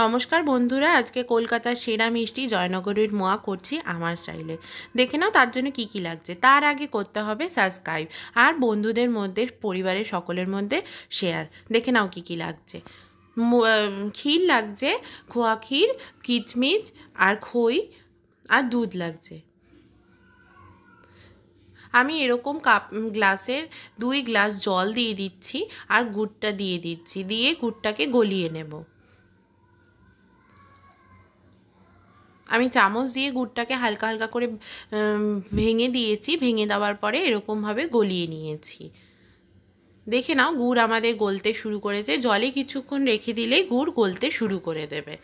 নমস্কার বন্ধুরা আজকে কলকাতার সেরা মিষ্টি জয়নগরের মোয়া করছি আমার স্টাইলে দেখে নাও তার জন্য কি কি লাগছে তার আগে করতে হবে সাবস্ক্রাইব আর বন্ধুদের মধ্যে পরিবারের সকলের মধ্যে শেয়ার দেখে নাও কি কি লাগছে ক্ষীর লাগছে খোয়া ক্ষীর কিচমিচ আর খই আর দুধ লাগছে আমি এরকম কাপ গ্লাসের দুই গ্লাস জল দিয়ে দিচ্ছি আর গুড়টা দিয়ে দিচ্ছি দিয়ে গুড়টাকে গলিয়ে নেবো আমি চামচ দিয়ে গুড়টাকে হালকা হালকা করে ভেঙে দিয়েছি ভেঙে দেওয়ার পরে এরকমভাবে গলিয়ে নিয়েছি দেখে নাও গুড় আমাদের গলতে শুরু করেছে জলে কিছুক্ষণ রেখে দিলেই গুড় গলতে শুরু করে দেবে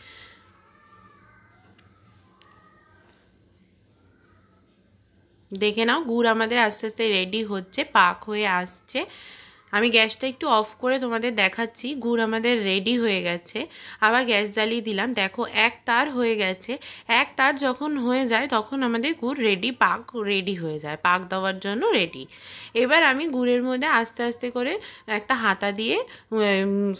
দেখে নাও গুড় আমাদের আস্তে আস্তে রেডি হচ্ছে পাক হয়ে আসছে আমি গ্যাসটা একটু অফ করে তোমাদের দেখাচ্ছি গুড় আমাদের রেডি হয়ে গেছে আবার গ্যাস জ্বালিয়ে দিলাম দেখো এক তার হয়ে গেছে এক তার যখন হয়ে যায় তখন আমাদের গুড় রেডি পাক রেডি হয়ে যায় পাক দেওয়ার জন্য রেডি এবার আমি গুড়ের মধ্যে আস্তে আস্তে করে একটা হাতা দিয়ে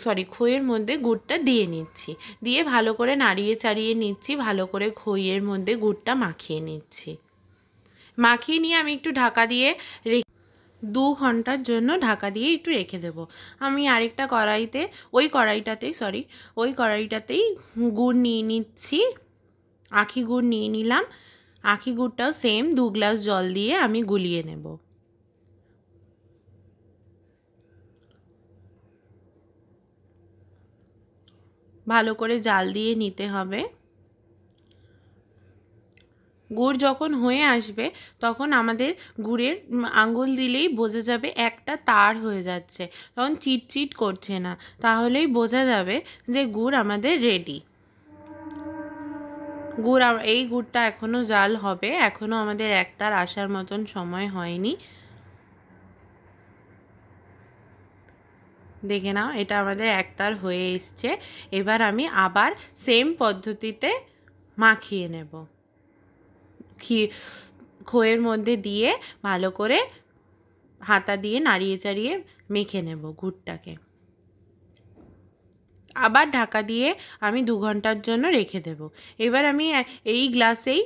সরি খইয়ের মধ্যে গুড়টা দিয়ে নিচ্ছি দিয়ে ভালো করে নাড়িয়ে চাড়িয়ে নিচ্ছি ভালো করে খইয়ের মধ্যে গুড়টা মাখিয়ে নিচ্ছি মাখিয়ে নিয়ে আমি একটু ঢাকা দিয়ে দু ঘন্টার জন্য ঢাকা দিয়ে একটু রেখে দেব আমি আরেকটা কড়াইতে ওই কড়াইটাতেই সরি ওই কড়াইটাতেই গুড় নিয়ে নিচ্ছি আখি গুড় নিয়ে নিলাম আখি গুড়টাও সেম দু গ্লাস জল দিয়ে আমি গুলিয়ে নেব ভালো করে জাল দিয়ে নিতে হবে গুড় যখন হয়ে আসবে তখন আমাদের গুড়ের আঙুল দিলেই বোঝা যাবে একটা তার হয়ে যাচ্ছে তখন চিটচিট করছে না তাহলেই বোঝা যাবে যে গুড় আমাদের রেডি গুড় এই গুড়টা এখনও জাল হবে এখনও আমাদের একটার আসার মতন সময় হয়নি দেখে নাও এটা আমাদের একতার হয়ে এসছে এবার আমি আবার সেম পদ্ধতিতে মাখিয়ে নেব ক্ষীর খোয়ের মধ্যে দিয়ে ভালো করে হাতা দিয়ে নাড়িয়ে চাড়িয়ে মেখে নেব গুড়টাকে আবার ঢাকা দিয়ে আমি দু ঘন্টার জন্য রেখে দেব এবার আমি এই গ্লাসেই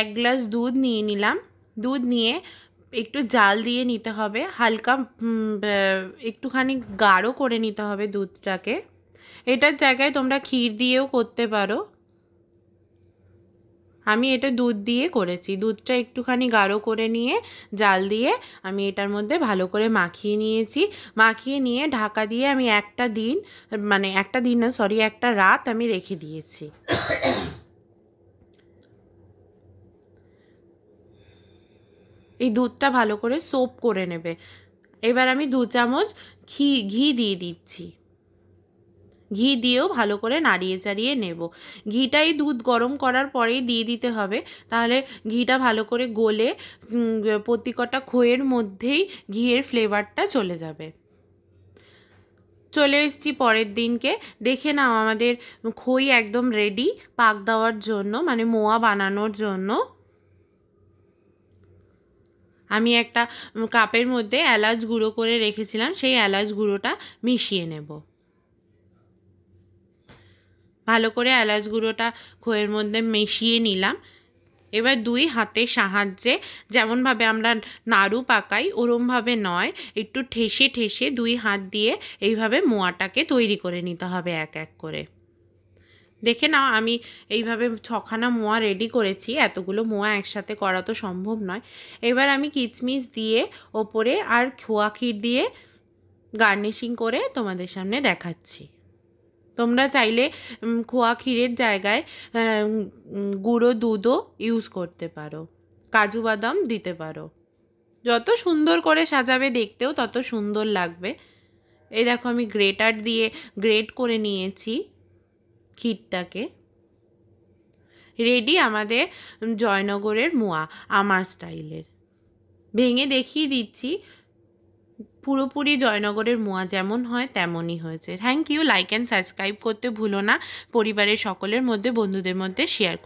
এক গ্লাস দুধ নিয়ে নিলাম দুধ নিয়ে একটু জাল দিয়ে নিতে হবে হালকা একটুখানি গাঢ় করে নিতে হবে দুধটাকে এটার জায়গায় তোমরা ক্ষীর দিয়েও করতে পারো আমি এটা দুধ দিয়ে করেছি দুধটা একটুখানি গাঢ় করে নিয়ে জাল দিয়ে আমি এটার মধ্যে ভালো করে মাখিয়ে নিয়েছি মাখিয়ে নিয়ে ঢাকা দিয়ে আমি একটা দিন মানে একটা দিন না সরি একটা রাত আমি রেখে দিয়েছি এই দুধটা ভালো করে সোপ করে নেবে এবার আমি দু চামচ ঘি ঘি দিয়ে দিচ্ছি ঘি দিয়েও ভালো করে নাড়িয়ে চাড়িয়ে নেব ঘিটাই দুধ গরম করার পরেই দিয়ে দিতে হবে তাহলে ঘিটা ভালো করে গলে প্রতিকটা খোয়ের মধ্যেই ঘিয়ের ফ্লেভারটা চলে যাবে চলে এসেছি পরের দিনকে দেখে নাও আমাদের খই একদম রেডি পাক দেওয়ার জন্য মানে মোয়া বানানোর জন্য আমি একটা কাপের মধ্যে এলাচ গুঁড়ো করে রেখেছিলাম সেই এলাচ গুঁড়োটা মিশিয়ে নেবো ভালো করে এলাচ গুঁড়োটা খোয়ের মধ্যে মিশিয়ে নিলাম এবার দুই হাতের সাহায্যে যেমনভাবে আমরা নাড়ু পাকাই ওরমভাবে নয় একটু ঠেসে ঠেসে দুই হাত দিয়ে এইভাবে মোয়াটাকে তৈরি করে নিতে হবে এক এক করে দেখে নাও আমি এইভাবে ছখানা মোয়া রেডি করেছি এতগুলো মোয়া একসাথে করা তো সম্ভব নয় এবার আমি কিচমিচ দিয়ে ওপরে আর খোয়া ক্ষীর দিয়ে গার্নিশিং করে তোমাদের সামনে দেখাচ্ছি তোমরা চাইলে খোয়া ক্ষীরের জায়গায় গুঁড়ো দুধও ইউজ করতে পারো কাজু বাদাম দিতে পারো যত সুন্দর করে সাজাবে দেখতেও তত সুন্দর লাগবে এই দেখো আমি গ্রেটার দিয়ে গ্রেট করে নিয়েছি ক্ষীরটাকে রেডি আমাদের জয়নগরের মোয়া আমার স্টাইলের ভেঙে দেখিয়ে দিচ্ছি পুরোপুরি জয়নগরের মোয়া যেমন হয় তেমনই হয়েছে thank you like and subscribe করতে ভুলো না পরিবারের সকলের মধ্যে বন্ধুদের মধ্যে শেয়ার